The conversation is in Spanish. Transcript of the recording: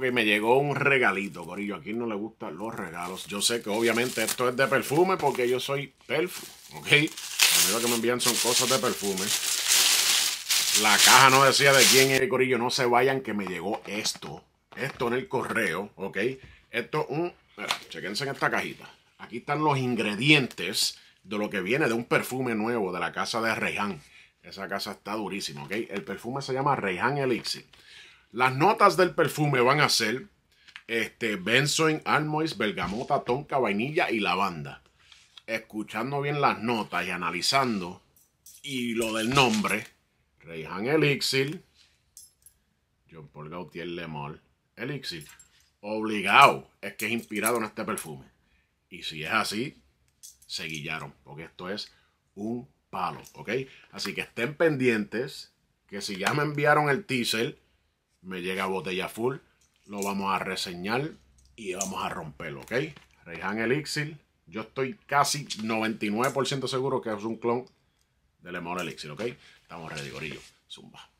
que me llegó un regalito, Corillo. ¿A quién no le gustan los regalos? Yo sé que obviamente esto es de perfume porque yo soy perfume, ¿ok? Lo que me envían son cosas de perfume. La caja no decía de quién es Corillo. No se vayan que me llegó esto. Esto en el correo, ¿ok? Esto un... chequense en esta cajita. Aquí están los ingredientes de lo que viene de un perfume nuevo de la casa de Reyhan. Esa casa está durísima, ¿ok? El perfume se llama Reyhan Elixir. Las notas del perfume van a ser este, benzoin, almois, bergamota, tonka, vainilla y lavanda. Escuchando bien las notas y analizando, y lo del nombre, Reyhan Elixir, John Paul Gaultier Lemol, Elixir. Obligado es que es inspirado en este perfume. Y si es así, se porque esto es un palo, ¿ok? Así que estén pendientes, que si ya me enviaron el teaser, me llega botella full, lo vamos a reseñar y vamos a romperlo, ¿ok? Reihan Elixir, yo estoy casi 99% seguro que es un clon de Lemon Elixir, ¿ok? Estamos ready, gorillo. Zumba.